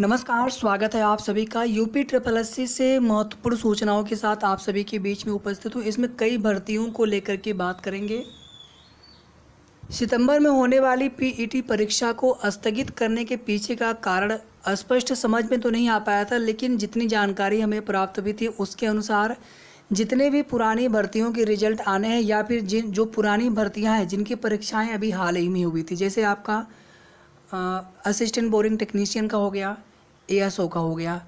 नमस्कार स्वागत है आप सभी का यूपी ट्रिपल एस से महत्वपूर्ण सूचनाओं के साथ आप सभी के बीच में उपस्थित हूँ इसमें कई भर्तियों को लेकर के बात करेंगे सितंबर में होने वाली पीईटी परीक्षा को स्थगित करने के पीछे का कारण स्पष्ट समझ में तो नहीं आ पाया था लेकिन जितनी जानकारी हमें प्राप्त हुई थी उसके अनुसार जितने भी पुरानी भर्तियों के रिजल्ट आने हैं या फिर जिन जो पुरानी भर्तियाँ हैं जिनकी परीक्षाएँ अभी हाल ही में हुई थी जैसे आपका असिस्टेंट बोरिंग टेक्नीशियन का हो गया ए का हो गया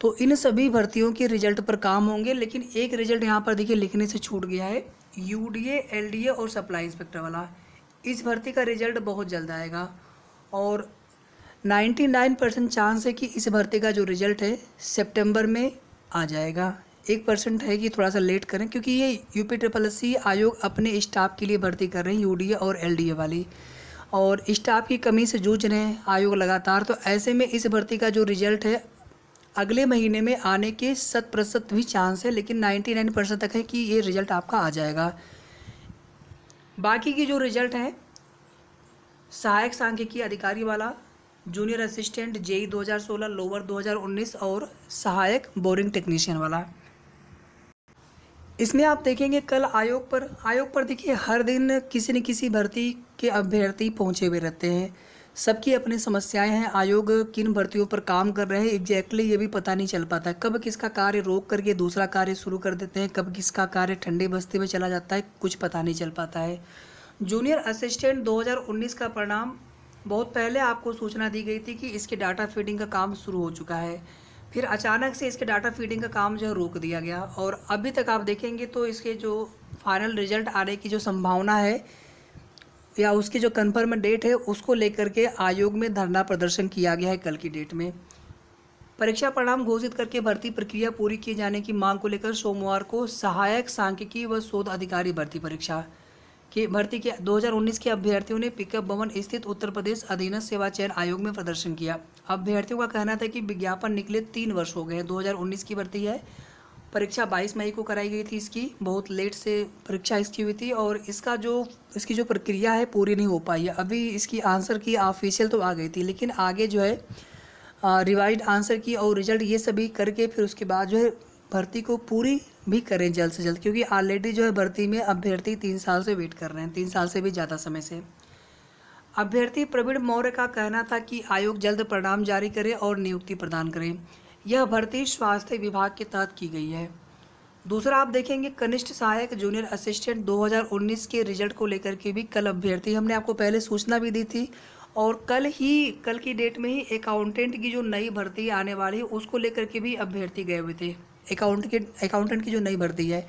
तो इन सभी भर्तियों के रिजल्ट पर काम होंगे लेकिन एक रिजल्ट यहाँ पर देखिए लिखने से छूट गया है यू डी और सप्लाई इंस्पेक्टर वाला इस भर्ती का रिजल्ट बहुत जल्द आएगा और 99 परसेंट चांस है कि इस भर्ती का जो रिजल्ट है सितंबर में आ जाएगा एक परसेंट है कि थोड़ा सा लेट करें क्योंकि ये यूपी ट्रिपल सी आयोग अपने स्टाफ के लिए भर्ती कर रहे हैं यू और एल वाली और स्टाफ की कमी से जूझ रहे हैं आयोग लगातार तो ऐसे में इस भर्ती का जो रिजल्ट है अगले महीने में आने के शत प्रतिशत भी चांस है लेकिन नाइन्टी नाइन परसेंट तक है कि ये रिज़ल्ट आपका आ जाएगा बाकी के जो रिज़ल्ट हैं सहायक सांख्यिकी अधिकारी वाला जूनियर असिस्टेंट जेई 2016 लोअर 2019 और सहायक बोरिंग टेक्नीशियन वाला इसमें आप देखेंगे कल आयोग पर आयोग पर देखिए हर दिन किसी न किसी भर्ती के अभ्यर्थी पहुंचे हुए रहते हैं सबकी अपनी समस्याएं हैं आयोग किन भर्तियों पर काम कर रहे हैं एग्जैक्टली ये भी पता नहीं चल पाता कब किसका कार्य रोक करके दूसरा कार्य शुरू कर देते हैं कब किसका कार्य ठंडे बस्ते में चला जाता है कुछ पता नहीं चल पाता है जूनियर असिस्टेंट 2019 का परिणाम बहुत पहले आपको सूचना दी गई थी कि इसके डाटा फीडिंग का काम शुरू हो चुका है फिर अचानक से इसके डाटा फीडिंग का काम जो है रोक दिया गया और अभी तक आप देखेंगे तो इसके जो फाइनल रिजल्ट आने की जो संभावना है या उसकी जो कन्फर्म डेट है उसको लेकर के आयोग में धरना प्रदर्शन किया गया है कल की डेट में परीक्षा परिणाम घोषित करके भर्ती प्रक्रिया पूरी किए जाने की मांग को लेकर सोमवार को सहायक सांख्यिकी व शोध अधिकारी भर्ती परीक्षा की भर्ती के 2019 के अभ्यर्थियों ने पिकअप भवन स्थित उत्तर प्रदेश अधीनस्थ सेवा चयन आयोग में प्रदर्शन किया अभ्यर्थियों का कहना था कि विज्ञापन निकले तीन वर्ष हो गए हैं 2019 की भर्ती है परीक्षा 22 मई को कराई गई थी इसकी बहुत लेट से परीक्षा इसकी हुई थी और इसका जो इसकी जो प्रक्रिया है पूरी नहीं हो पाई है अभी इसकी आंसर की ऑफिशियल तो आ गई थी लेकिन आगे जो है रिवाइज आंसर की और रिजल्ट ये सभी करके फिर उसके बाद जो है भर्ती को पूरी भी करें जल्द से जल्द क्योंकि ऑलरेडी जो है भर्ती में अभ्यर्थी तीन साल से वेट कर रहे हैं तीन साल से भी ज़्यादा समय से अभ्यर्थी प्रवीण मौर्य का कहना था कि आयोग जल्द परिणाम जारी करे और नियुक्ति प्रदान करे यह भर्ती स्वास्थ्य विभाग के तहत की गई है दूसरा आप देखेंगे कनिष्ठ सहायक जूनियर असिस्टेंट 2019 के रिजल्ट को लेकर के भी कल अभ्यर्थी हमने आपको पहले सूचना भी दी थी और कल ही कल की डेट में ही अकाउंटेंट की जो नई भर्ती आने वाली है उसको लेकर के भी अभ्यर्थी गए हुए थे अकाउंट के अकाउंटेंट की जो नई भर्ती है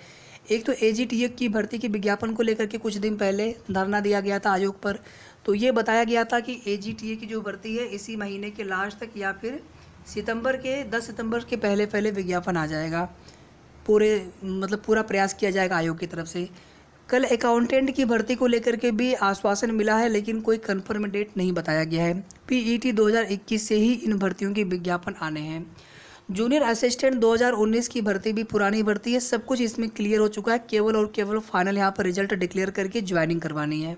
एक तो ए e की भर्ती के विज्ञापन को लेकर के कुछ दिन पहले धरना दिया गया था आयोग पर तो ये बताया गया था कि ए की जो भर्ती है इसी महीने के लास्ट तक या फिर सितंबर के 10 सितंबर के पहले पहले विज्ञापन आ जाएगा पूरे मतलब पूरा प्रयास किया जाएगा आयोग की तरफ से कल अकाउंटेंट की भर्ती को लेकर के भी आश्वासन मिला है लेकिन कोई कन्फर्म डेट नहीं बताया गया है पीईटी e 2021 से ही इन भर्तियों के विज्ञापन आने हैं जूनियर असिस्टेंट 2019 की भर्ती भी पुरानी भर्ती है सब कुछ इसमें क्लियर हो चुका है केवल और केवल फाइनल यहाँ पर रिजल्ट डिक्लेयर करके ज्वाइनिंग करवानी है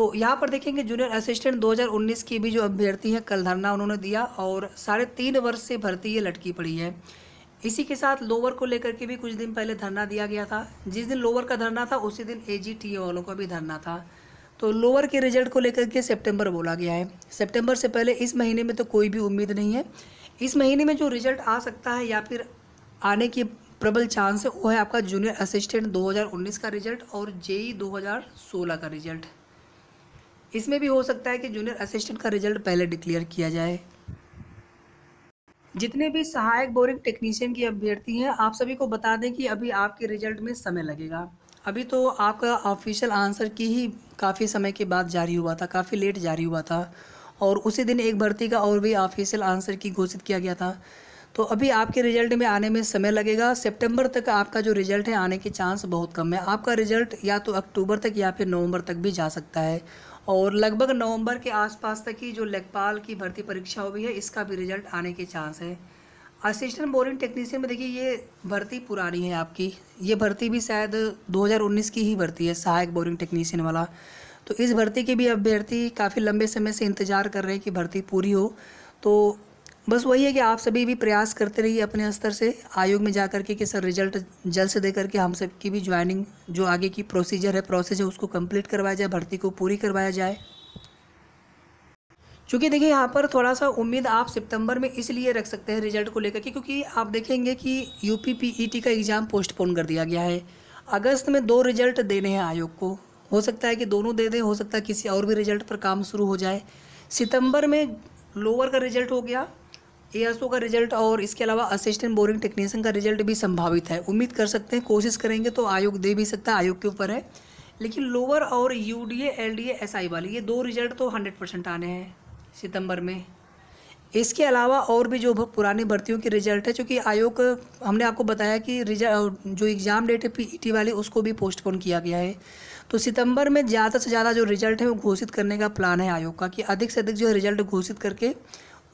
तो यहाँ पर देखेंगे जूनियर असिस्टेंट 2019 की भी जो अभ्यर्थी है कल धरना उन्होंने दिया और साढ़े तीन वर्ष से भर्ती ये लटकी पड़ी है इसी के साथ लोअर को लेकर के भी कुछ दिन पहले धरना दिया गया था जिस दिन लोअर का धरना था उसी दिन ए वालों का भी धरना था तो लोअर के रिजल्ट को लेकर के सेप्टेम्बर बोला गया है सेप्टेम्बर से पहले इस महीने में तो कोई भी उम्मीद नहीं है इस महीने में जो रिजल्ट आ सकता है या फिर आने की प्रबल चांस है वो है आपका जूनियर असिस्टेंट 2019 का रिजल्ट और e जेई 2016 का रिजल्ट इसमें भी हो सकता है कि जूनियर असिस्टेंट का रिजल्ट पहले डिक्लेयर किया जाए जितने भी सहायक बोरिंग टेक्नीशियन की अभ्यर्थी हैं आप सभी को बता दें कि अभी आपके रिजल्ट में समय लगेगा अभी तो आपका ऑफिशियल आंसर की ही काफ़ी समय के बाद जारी हुआ था काफ़ी लेट जारी हुआ था और उसी दिन एक भर्ती का और भी ऑफिशियल आंसर की घोषित किया गया था तो अभी आपके रिजल्ट में आने में समय लगेगा सितंबर तक आपका जो रिजल्ट है आने के चांस बहुत कम है आपका रिजल्ट या तो अक्टूबर तक या फिर नवंबर तक भी जा सकता है और लगभग नवंबर के आसपास तक ही जो लेखपाल की भर्ती परीक्षा हुई है इसका भी रिजल्ट आने के चांस है असिस्टेंट बोरिंग टेक्नीशियन में देखिए ये भर्ती पुरानी है आपकी ये भर्ती भी शायद 2019 की ही भर्ती है सहायक बोरिंग टेक्नीशियन वाला तो इस भर्ती की भी अभ्यर्थी काफ़ी लंबे समय से इंतज़ार कर रहे हैं कि भर्ती पूरी हो तो बस वही है कि आप सभी भी प्रयास करते रहिए अपने स्तर से आयोग में जा कर के कि सर रिजल्ट जल्द से दे करके हम सब की भी ज्वाइनिंग जो आगे की प्रोसीजर है प्रोसेस है उसको कंप्लीट करवाया जाए भर्ती को पूरी करवाया जाए चूँकि देखिए यहाँ पर थोड़ा सा उम्मीद आप सितंबर में इसलिए रख सकते हैं रिजल्ट को लेकर के क्योंकि आप देखेंगे कि यू पी e का एग्ज़ाम पोस्टपोन कर दिया गया है अगस्त में दो रिजल्ट देने हैं आयोग को हो सकता है कि दोनों दे दें हो सकता है किसी और भी रिजल्ट पर काम शुरू हो जाए सितंबर में लोअर का रिजल्ट हो गया एएसओ का रिजल्ट और इसके अलावा असिस्टेंट बोरिंग टेक्नीशियन का रिजल्ट भी संभावित है उम्मीद कर सकते हैं कोशिश करेंगे तो आयोग दे भी सकता है आयोग के ऊपर है लेकिन लोअर और U D L D SI वाले ये दो रिजल्ट तो हंड्रेड परसेंट आने हैं सितंबर में इसके अलावा और भी जो पुरानी भर्तियों के रिजल्ट है चूँकि आयोग हमने आपको बताया कि रिजल्ट जो एग्ज़ाम डेट है टी e वाली उसको भी पोस्टपोन किया गया है तो सितंबर में ज़्यादा से ज़्यादा जो रिजल्ट है वो घोषित करने का प्लान है आयोग का कि अधिक से अधिक जो है रिजल्ट घोषित करके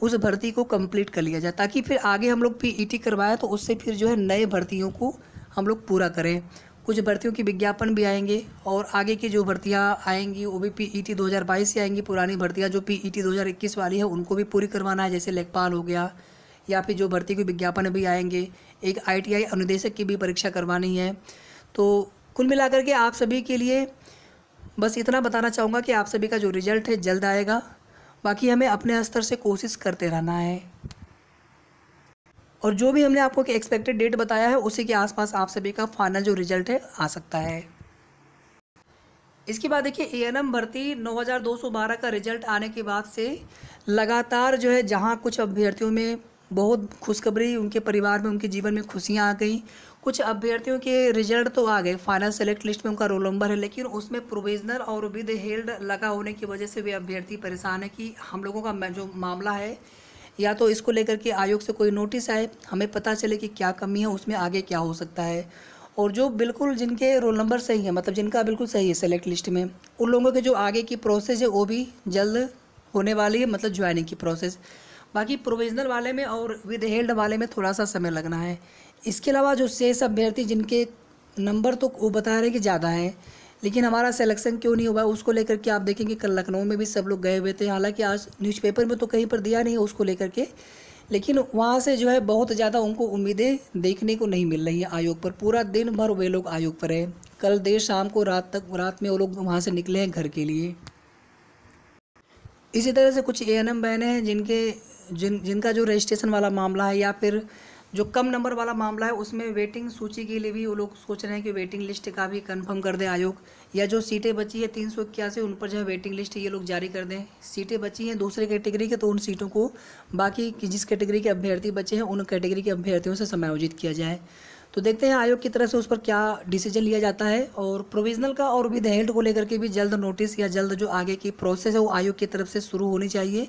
उस भर्ती को कंप्लीट कर लिया जाए ताकि फिर आगे हम लोग पीईटी e करवाएँ तो उससे फिर जो है नए भर्तियों को हम लोग पूरा करें कुछ भर्तियों की विज्ञापन भी आएंगे और आगे की जो भर्तियाँ आएंगी वो भी पीईटी e 2022 से आएंगी पुरानी भर्तियाँ जो पीईटी e 2021 वाली है उनको भी पूरी करवाना है जैसे लेखपाल हो गया या फिर जो भर्ती के विज्ञापन भी आएंगे एक आई अनुदेशक की भी परीक्षा करवानी है तो कुल मिलाकर के आप सभी के लिए बस इतना बताना चाहूँगा कि आप सभी का जो रिजल्ट है जल्द आएगा बाकी हमें अपने स्तर से कोशिश करते रहना है और जो भी हमने आपको एक्सपेक्टेड डेट बताया है उसी के आसपास आप सभी का फाइनल जो रिजल्ट है आ सकता है इसके बाद देखिए ए भर्ती 9212 का रिजल्ट आने के बाद से लगातार जो है जहां कुछ अभ्यर्थियों में बहुत खुशखबरी उनके परिवार में उनके जीवन में खुशियां आ गई कुछ अभ्यर्थियों के रिजल्ट तो आ गए फाइनल सेलेक्ट लिस्ट में उनका रोल नंबर है लेकिन उसमें प्रोविजनल और विद हेल्ड लगा होने की वजह से वे अभ्यर्थी परेशान है कि हम लोगों का जो मामला है या तो इसको लेकर के आयोग से कोई नोटिस आए हमें पता चले कि क्या कमी है उसमें आगे क्या हो सकता है और जो बिल्कुल जिनके रोल नंबर सही है मतलब जिनका बिल्कुल सही है सेलेक्ट लिस्ट में उन लोगों के जो आगे की प्रोसेस है वो भी जल्द होने वाली है मतलब ज्वाइनिंग की प्रोसेस बाकी प्रोविजनल वाले में और विद हेल्ड वाले में थोड़ा सा समय लगना है इसके अलावा जो शेष अभ्यर्थी जिनके नंबर तो वो बता रहे कि ज़्यादा हैं लेकिन हमारा सिलेक्शन क्यों नहीं हुआ उसको लेकर के आप देखेंगे कल लखनऊ में भी सब लोग गए हुए थे हालांकि आज न्यूज़पेपर में तो कहीं पर दिया नहीं उसको लेकर के लेकिन वहाँ से जो है बहुत ज़्यादा उनको उम्मीदें देखने को नहीं मिल रही हैं आयोग पर पूरा दिन भर वे लोग आयोग पर है कल देर शाम को रात तक रात में वो लोग वहाँ से निकले हैं घर के लिए इसी तरह से कुछ ए एन एम बहने हैं जिनके जिन जिनका जो रजिस्ट्रेशन वाला मामला है या फिर जो कम नंबर वाला मामला है उसमें वेटिंग सूची के लिए भी वो लोग सोच रहे हैं कि वेटिंग लिस्ट का भी कंफर्म कर दें आयोग या जो सीटें बची है तीन सौ इक्यासी उन पर जो है वेटिंग लिस्ट ये लोग जारी कर दें सीटें बची हैं दूसरे कैटेगरी के तो उन सीटों को बाकी जिस कैटेगरी के अभ्यर्थी बचे हैं उन कैटेगरी के अभ्यर्थियों से समायोजित किया जाए तो देखते हैं आयोग की तरफ से उस पर क्या डिसीजन लिया जाता है और प्रोविजनल का और विद हेल्ड को लेकर के भी जल्द नोटिस या जल्द जो आगे की प्रोसेस है वो आयोग की तरफ से शुरू होनी चाहिए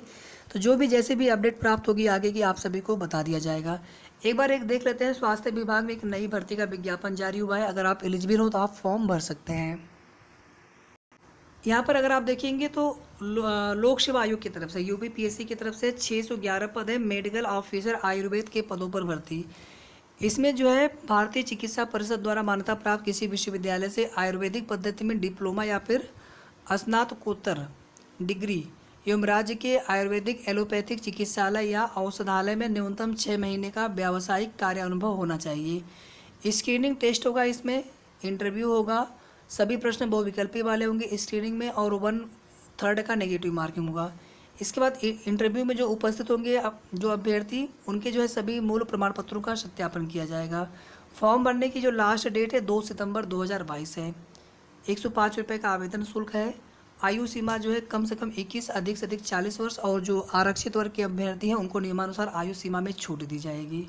तो जो भी जैसे भी अपडेट प्राप्त होगी आगे की आप सभी को बता दिया जाएगा एक बार एक देख लेते हैं स्वास्थ्य विभाग में एक नई भर्ती का विज्ञापन जारी हुआ है अगर आप एलिजिबल हो तो आप फॉर्म भर सकते हैं यहाँ पर अगर आप देखेंगे तो लोक सेवा आयोग की तरफ से यू पीएससी की तरफ से 611 पद है मेडिकल ऑफिसर आयुर्वेद के पदों पर भर्ती इसमें जो है भारतीय चिकित्सा परिषद द्वारा मान्यता प्राप्त किसी विश्वविद्यालय से आयुर्वेदिक पद्धति में डिप्लोमा या फिर स्नातकोत्तर डिग्री एवं राज्य के आयुर्वेदिक एलोपैथिक चिकित्सालय या औषधालय में न्यूनतम छः महीने का व्यावसायिक कार्य अनुभव होना चाहिए स्क्रीनिंग टेस्ट होगा इसमें इंटरव्यू होगा सभी प्रश्न बहुविकल्पी वाले होंगे स्क्रीनिंग में और वन थर्ड का नेगेटिव मार्किंग होगा इसके बाद इंटरव्यू में जो उपस्थित होंगे जो अभ्यर्थी उनके जो है सभी मूल प्रमाण पत्रों का सत्यापन किया जाएगा फॉर्म भरने की जो लास्ट डेट है दो सितंबर 2022 है एक सौ पाँच रुपये का आवेदन शुल्क है आयु सीमा जो है कम से कम 21 अधिक से अधिक 40 वर्ष और जो आरक्षित वर्ग के अभ्यर्थी हैं उनको नियमानुसार आयु सीमा में छूट दी जाएगी